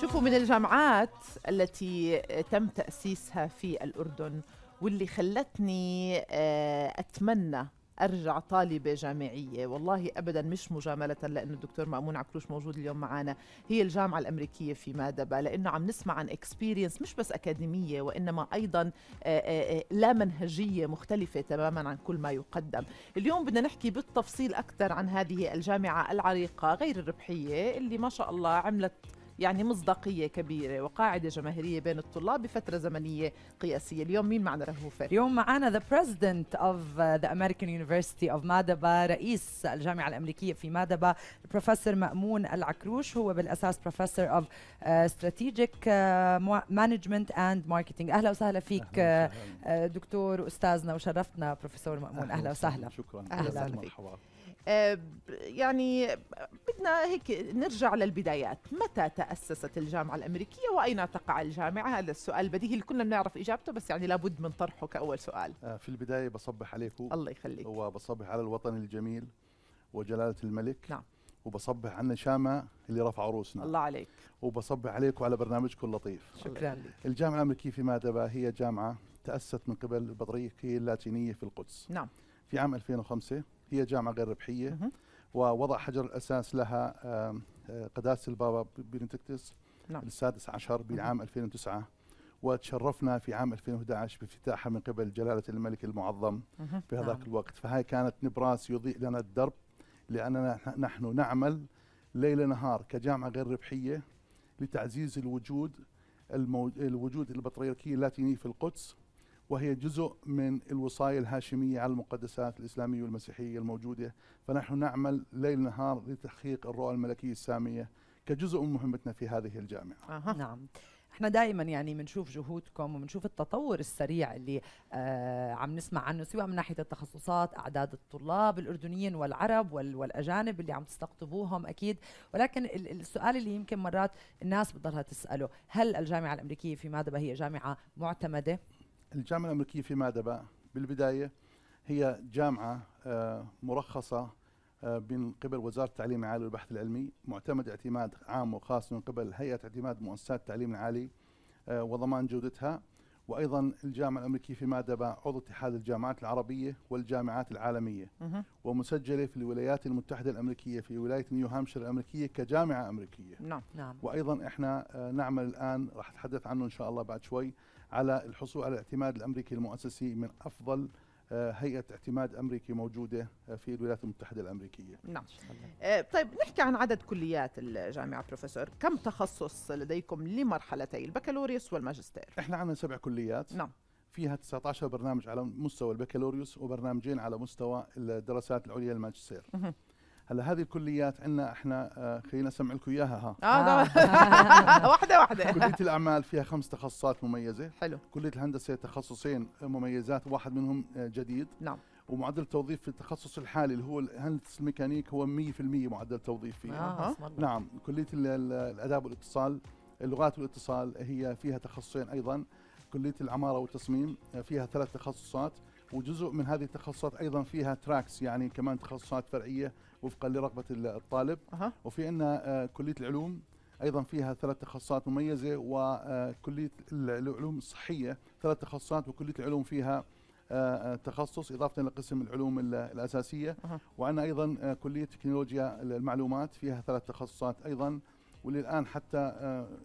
شوفوا من الجامعات التي تم تأسيسها في الأردن واللي خلتني آه، أتمنى ارجع طالبه جامعيه والله ابدا مش مجامله لانه الدكتور مامون عكروش موجود اليوم معنا هي الجامعه الامريكيه في مادبا لانه عم نسمع عن اكسبيرينس مش بس اكاديميه وانما ايضا آه، آه، لا منهجيه مختلفه تماما عن كل ما يقدم اليوم بدنا نحكي بالتفصيل اكثر عن هذه الجامعه العريقه غير الربحيه اللي ما شاء الله عملت يعني مصداقيه كبيره وقاعده جماهيريه بين الطلاب بفتره زمنيه قياسيه اليوم مين معنا رهوفه اليوم معنا ذا President اوف ذا امريكان University اوف مادبا رئيس الجامعه الامريكيه في مادبا البروفيسور مامون العكروش هو بالاساس بروفيسور اوف استراتيجيك مانجمنت اند ماركتينج اهلا وسهلا فيك أهلا وسهلا. Uh, uh, دكتور استاذنا وشرفتنا بروفيسور مامون اهلا, أهلا وسهلا شكرا اهلا, أهلا, أهلا فيك آه، يعني بدنا هيك نرجع للبدايات متى تأسست الجامعة الأمريكية وأين تقع الجامعة هذا السؤال بديهي اللي كلنا بنعرف إجابته بس يعني لابد من طرحه كأول سؤال آه، في البداية بصبح عليكم الله يخليك وبصبح على الوطن الجميل وجلالة الملك نعم وبصبح على شامة اللي رفع رؤوسنا الله عليك وبصبح عليكم على برنامجكم اللطيف شكرا لك الجامعة الأمريكية في مادبا هي جامعة تأسست من قبل البطريركية اللاتينية في القدس نعم في عام 2005 هي جامعه غير ربحيه ووضع حجر الاساس لها آه، قداسه البابا بنتكتس نعم. السادس عشر بعام 2009 وتشرفنا في عام 2011 بافتتاحها من قبل جلاله الملك المعظم في هذاك نعم. الوقت فهي كانت نبراس يضيء لنا الدرب لاننا نحن نعمل ليل نهار كجامعه غير ربحيه لتعزيز الوجود الوجود البطريركي اللاتيني في القدس وهي جزء من الوصاية الهاشمية على المقدسات الإسلامية والمسيحية الموجودة فنحن نعمل ليل نهار لتحقيق الرؤى الملكية السامية كجزء من مهمتنا في هذه الجامعة آه. نعم احنا دائما يعني بنشوف جهودكم وبنشوف التطور السريع اللي آه عم نسمع عنه سواء من ناحيه التخصصات اعداد الطلاب الاردنيين والعرب وال والاجانب اللي عم تستقطبوهم اكيد ولكن السؤال اللي يمكن مرات الناس بتضلها تساله هل الجامعه الامريكيه في مادبا هي جامعه معتمده الجامعة الأمريكية في مادبا بالبداية هي جامعة آه، مرخصة آه، من قبل وزارة التعليم العالي والبحث العلمي معتمد اعتماد عام وخاص من قبل هيئة اعتماد مؤسسات التعليم العالي آه، وضمان جودتها وايضا الجامعه الامريكيه في مادبا عضو اتحاد الجامعات العربيه والجامعات العالميه ومسجله في الولايات المتحده الامريكيه في ولايه نيو هامشير الامريكيه كجامعه امريكيه نعم نعم وايضا احنا نعمل الان راح اتحدث عنه ان شاء الله بعد شوي على الحصول على الاعتماد الامريكي المؤسسي من افضل آه، هيئه اعتماد امريكي موجوده آه، في الولايات المتحده الامريكيه. نعم. آه، طيب نحكي عن عدد كليات الجامعه بروفيسور، كم تخصص لديكم لمرحلتي البكالوريوس والماجستير؟ احنا عندنا سبع كليات. نعم. فيها 19 برنامج على مستوى البكالوريوس وبرنامجين على مستوى الدراسات العليا الماجستير. هلا هذه الكليات عندنا احنا آه، خلينا اسمع لكم اياها ها اه, آه. واحده واحده كليه الاعمال فيها خمس تخصصات مميزه حلو كليه الهندسه تخصصين آه، مميزات واحد منهم جديد نعم ومعدل التوظيف في التخصص الحالي اللي هو الهندسه الميكانيك هو 100% معدل توظيف فيه آه. نعم كليه الاداب والاتصال اللغات والاتصال هي فيها تخصصين ايضا كليه العماره والتصميم فيها ثلاث تخصصات وجزء من هذه التخصصات ايضا فيها تراكس يعني كمان تخصصات فرعيه وفقا لرغبه الطالب أه. وفي عندنا كليه العلوم ايضا فيها ثلاث تخصصات مميزه وكليه آه، العلوم الصحيه ثلاث تخصصات وكليه العلوم فيها آه، آه، تخصص اضافه لقسم العلوم الاساسيه وعندنا ايضا كليه تكنولوجيا المعلومات فيها ثلاث تخصصات ايضا واللي الان حتى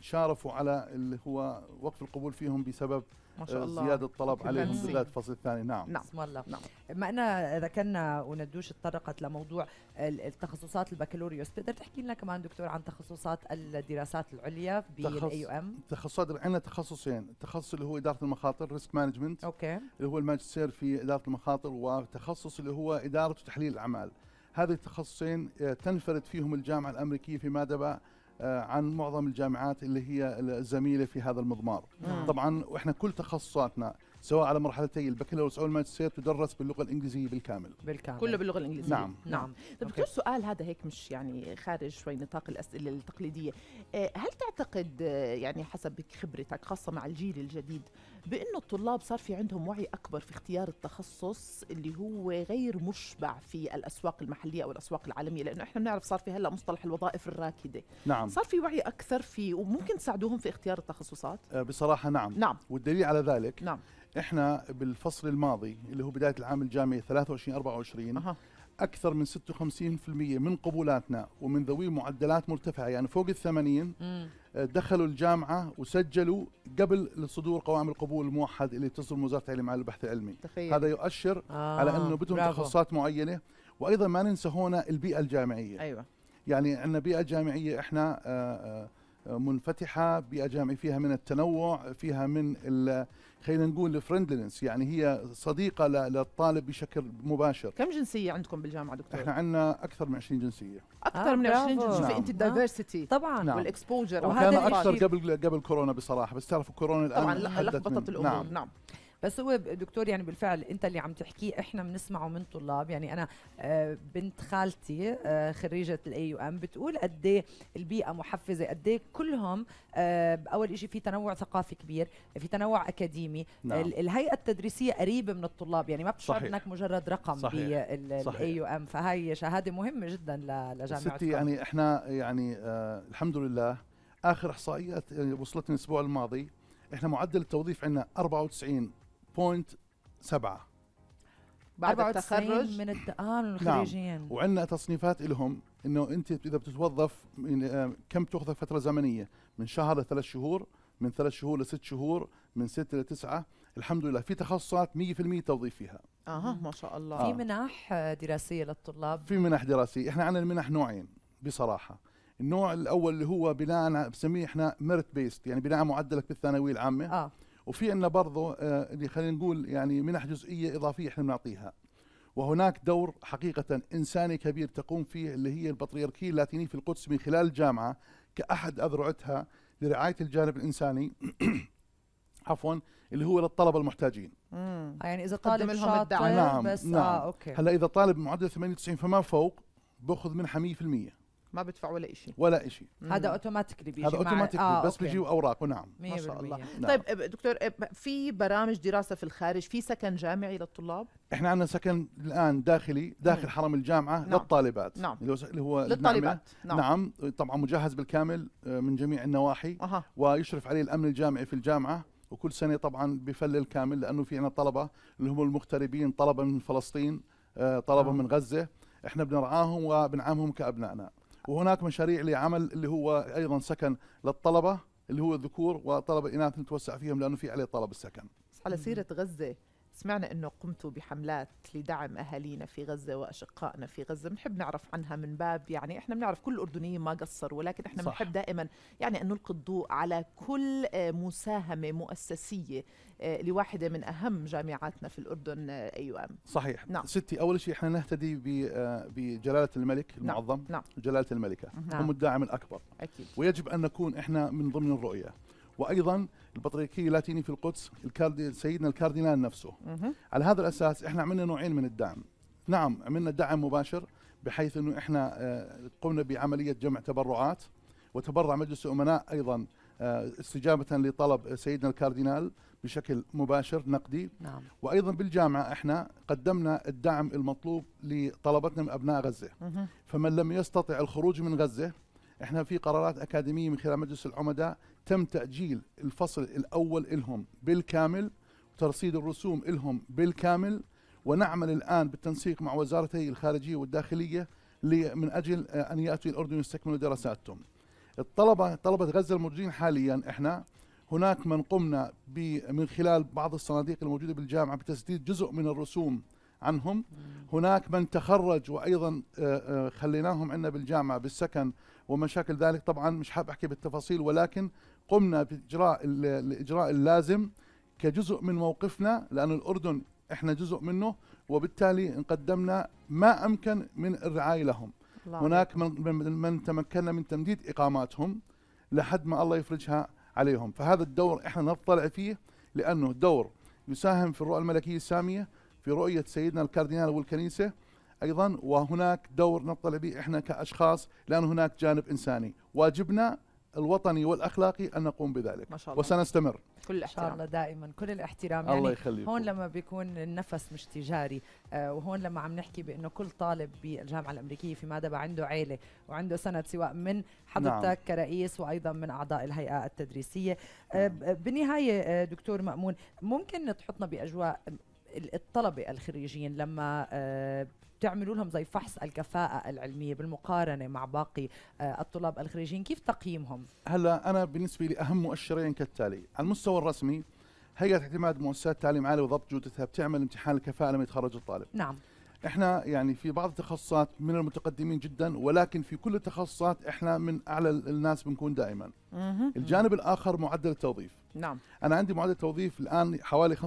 شارفوا على اللي هو وقف القبول فيهم بسبب ما شاء الله زياده الطلب عليهم بالذات الفصل الثاني نعم نعم بسم الله نعم ما انا ذكرنا وندوش تطرقت لموضوع التخصصات البكالوريوس بتقدر تحكي لنا كمان دكتور عن تخصصات الدراسات العليا بالاي ام تخصصات عندنا تخصصين التخصص اللي هو اداره المخاطر ريسك مانجمنت اوكي اللي هو الماجستير في اداره المخاطر وتخصص اللي هو اداره وتحليل الاعمال هذه التخصصين آه، تنفرد فيهم الجامعه الامريكيه في مادبا آه، عن معظم الجامعات اللي هي الزميله في هذا المضمار نعم. طبعا واحنا كل تخصصاتنا سواء على مرحلتي البكالوريوس او الماجستير تدرس باللغه الانجليزيه بالكامل بالكامل كله باللغه الانجليزيه نعم نعم, نعم. طيب دكتور سؤال هذا هيك مش يعني خارج شوي نطاق الاسئله التقليديه آه، هل تعتقد آه، يعني حسب خبرتك خاصه مع الجيل الجديد بانه الطلاب صار في عندهم وعي اكبر في اختيار التخصص اللي هو غير مشبع في الاسواق المحليه او الاسواق العالميه لانه احنا بنعرف صار في هلا مصطلح الوظائف الراكده نعم صار في وعي اكثر في وممكن تساعدوهم في اختيار التخصصات آه، بصراحه نعم نعم والدليل على ذلك نعم احنا بالفصل الماضي اللي هو بدايه العام الجامعي 23 24 أه. اكثر من 56% من قبولاتنا ومن ذوي معدلات مرتفعه يعني فوق ال 80 دخلوا الجامعه وسجلوا قبل صدور قوائم القبول الموحد اللي تصدر وزاره التعليم على البحث العلمي تخيل. هذا يؤشر آه على انه بدهم تخصصات معينه وايضا ما ننسى هنا البيئه الجامعيه ايوه يعني عندنا بيئه جامعيه احنا آآ آه، آآ آه، منفتحه باجامع فيها من التنوع فيها من خلينا نقول الفرندلنس يعني هي صديقه للطالب بشكل مباشر كم جنسيه عندكم بالجامعه دكتور احنا عندنا اكثر من 20 جنسيه اكثر آه من 20 جنسيه نعم. انت الدايفرسيتي طبعا نعم. والاكسبوجر وكان اكثر قبل قبل كورونا بصراحه بس تعرفوا كورونا الان طبعا لخبطت الامور نعم, نعم. بس هو دكتور يعني بالفعل انت اللي عم تحكيه احنا بنسمعه من طلاب يعني انا آه، بنت خالتي آه، خريجه الاي يو ام بتقول قد ايه البيئه محفزه قد ايه كلهم آه، اول شيء في تنوع ثقافي كبير في تنوع اكاديمي نعم. الهيئه التدريسيه قريبه من الطلاب يعني ما بتشعر انك مجرد رقم بالاي يو ام فهي شهاده مهمه جدا لجامعه ستي يعني احنا يعني آه الحمد لله اخر احصائيات يعني وصلتني الاسبوع الماضي احنا معدل التوظيف عندنا 94 بعد التخرج من الت... اه من نعم. الخريجين نعم. وعندنا تصنيفات لهم انه انت اذا بتتوظف آه، كم تاخذك فتره زمنيه من شهر لثلاث شهور من ثلاث شهور لست شهور من ست لتسعة الحمد لله في تخصصات 100% توظيف فيها اها ما شاء الله في منح دراسيه للطلاب في منح دراسيه احنا عندنا المنح نوعين بصراحه النوع الاول اللي هو بناء بنسميه احنا ميرت بيست يعني بناء معدلك بالثانويه العامه اه وفي عندنا برضه آه، اللي خلينا نقول يعني منح جزئيه اضافيه احنا بنعطيها وهناك دور حقيقة إنساني كبير تقوم فيه اللي هي البطريركية اللاتينية في القدس من خلال الجامعة كأحد أذرعتها لرعاية الجانب الإنساني عفوا اللي هو للطلبه المحتاجين امم يعني اذا قدم لهم الدعم نعم بس نعم. آه نعم. اوكي هلا اذا طالب معدل 98 فما فوق باخذ منحه 100% ما بدفع ولا شيء ولا شيء هذا اوتوماتيكلي بيجي هذا اوتوماتيكلي آه بس بيجي اوراق نعم ما شاء الله نعم. طيب نعم. دكتور في برامج دراسه في الخارج في سكن جامعي للطلاب احنا عندنا سكن الان داخلي داخل حرم الجامعه نعم. للطالبات نعم اللي هو للطالبات نعم. نعم طبعا مجهز بالكامل آه، من جميع النواحي أه. ويشرف عليه الامن الجامعي في الجامعه وكل سنه طبعا بفلل كامل لانه في عندنا طلبه اللي هم المغتربين طلبه من فلسطين آه، طلبه آه. من غزه احنا بنرعاهم وبنعامهم كابنائنا وهناك مشاريع لعمل اللي هو ايضا سكن للطلبه اللي هو الذكور وطلبه اناث نتوسع فيهم لانه في عليه طلب السكن على سيره غزه سمعنا أنه قمتوا بحملات لدعم أهالينا في غزة وأشقائنا في غزة بنحب نعرف عنها من باب يعني إحنا بنعرف كل الأردنيين ما قصروا ولكن إحنا بنحب دائما يعني أن نلقي الضوء على كل آه، مساهمة مؤسسية آه، لواحدة من أهم جامعاتنا في الأردن آه، أي أيوة. ام صحيح نعم. ستي أول شيء إحنا نهتدي بجلالة الملك نعم. المعظم نعم. جلالة الملكة نعم. هم الداعم الأكبر أكيد. ويجب أن نكون إحنا من ضمن الرؤية وأيضا البطريركيه اللاتيني في القدس الكاردي سيدنا الكاردينال نفسه مه. على هذا الاساس احنا عملنا نوعين من الدعم نعم عملنا دعم مباشر بحيث انه احنا آه، قمنا بعمليه جمع تبرعات وتبرع مجلس الامناء ايضا آه، استجابه لطلب سيدنا الكاردينال بشكل مباشر نقدي نعم. وايضا بالجامعه احنا قدمنا الدعم المطلوب لطلبتنا من ابناء غزه مه. فمن لم يستطع الخروج من غزه احنا في قرارات اكاديميه من خلال مجلس العمداء تم تاجيل الفصل الاول الهم بالكامل وترصيد الرسوم الهم بالكامل ونعمل الان بالتنسيق مع وزارتي الخارجيه والداخليه من اجل آه، ان ياتوا الاردن يستكملوا دراساتهم. الطلبه طلبه غزه الموجودين حاليا احنا هناك من قمنا من خلال بعض الصناديق الموجوده بالجامعه بتسديد جزء من الرسوم عنهم هناك من تخرج وايضا آه، آه، خليناهم عندنا بالجامعه بالسكن ومشاكل ذلك طبعا مش حاب احكي بالتفاصيل ولكن قمنا باجراء الاجراء اللازم كجزء من موقفنا لان الاردن احنا جزء منه وبالتالي قدمنا ما امكن من الرعايه لهم الله هناك من, من تمكنا من تمديد اقاماتهم لحد ما الله يفرجها عليهم فهذا الدور احنا نطلع فيه لانه دور يساهم في الرؤى الملكيه الساميه في رؤيه سيدنا الكاردينال والكنيسه ايضا وهناك دور نطلع به احنا كاشخاص لان هناك جانب انساني واجبنا الوطني والاخلاقي ان نقوم بذلك ما شاء الله. وسنستمر كل الاحترام ان شاء الله دائما كل الاحترام الله يعني يخليكم. هون لما بيكون النفس مش تجاري آه وهون لما عم نحكي بانه كل طالب بالجامعه الامريكيه في مادبا عنده عيله وعنده سند سواء من حضرتك نعم. كرئيس وايضا من اعضاء الهيئه التدريسيه آه نعم. بالنهايه آه، دكتور مامون ممكن تحطنا باجواء الطلبه الخريجين لما آه، بتعملوا لهم زي فحص الكفاءة العلمية بالمقارنة مع باقي آه، الطلاب الخريجين كيف تقييمهم؟ هلا أنا بالنسبة لي أهم مؤشرين كالتالي على المستوى الرسمي هيئة اعتماد مؤسسات تعليم عالي وضبط جودتها بتعمل امتحان الكفاءة لما يتخرج الطالب نعم احنا يعني في بعض التخصصات من المتقدمين جدا ولكن في كل التخصصات احنا من اعلى الناس بنكون دائما الجانب الاخر معدل التوظيف نعم انا عندي معدل توظيف الان حوالي 95%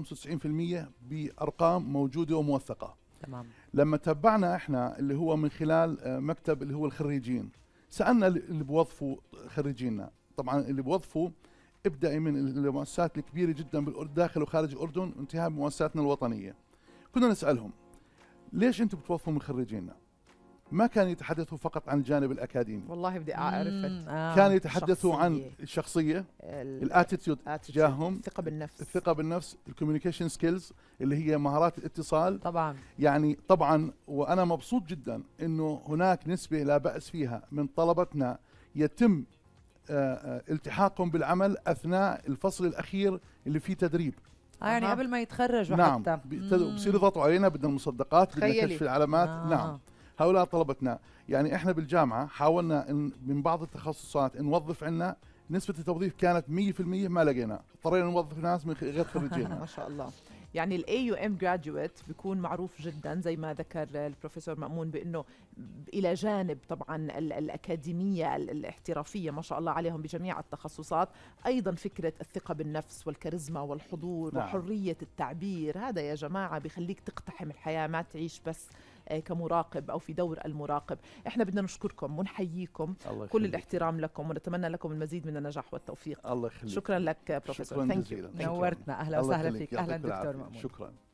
بارقام موجوده وموثقه تمام لما تبعنا احنا اللي هو من خلال آه، مكتب اللي هو الخريجين سالنا اللي بوظفوا خريجينا طبعا اللي بوظفوا ابدأي من المؤسسات الكبيرة جدا داخل وخارج الأردن وانتهاء بمؤسساتنا الوطنية كنا نسألهم ليش أنتم بتوظفوا من خريجينا ما كانوا يتحدثوا فقط عن الجانب الاكاديمي والله بدي اعرف آه كانوا يتحدثوا عن الشخصيه الاتيتيود تجاههم الثقه بالنفس الثقه بالنفس الكوميونيكيشن سكيلز اللي هي مهارات الاتصال طبعا يعني طبعا وانا مبسوط جدا انه هناك نسبه لا باس فيها من طلبتنا يتم آه، آه، التحاقهم بالعمل اثناء الفصل الاخير اللي فيه تدريب آه يعني قبل ما يتخرجوا نعم حتى نعم بصير يضغطوا علينا بدنا المصدقات بدنا كشف العلامات آه. نعم هؤلاء طلبتنا يعني احنا بالجامعه حاولنا إن من بعض التخصصات نوظف عندنا نسبة التوظيف كانت 100% ما لقينا اضطرينا نوظف ناس من غير خريجين ما شاء الله يعني الاي يو ام جراديويت بيكون معروف جدا زي ما ذكر البروفيسور مأمون بانه الى جانب طبعا الاكاديميه الاحترافيه ما شاء الله عليهم بجميع التخصصات ايضا فكره الثقه بالنفس والكاريزما والحضور نعم. وحريه التعبير هذا يا جماعه بخليك تقتحم الحياه ما تعيش بس كمراقب او في دور المراقب احنا بدنا نشكركم ونحييكم الله كل الاحترام لكم ونتمنى لكم المزيد من النجاح والتوفيق الله يخليك شكرا لك بروفيسور ثانك يو نورتنا اهلا وسهلا فيك اهلا دكتور مأمون شكرا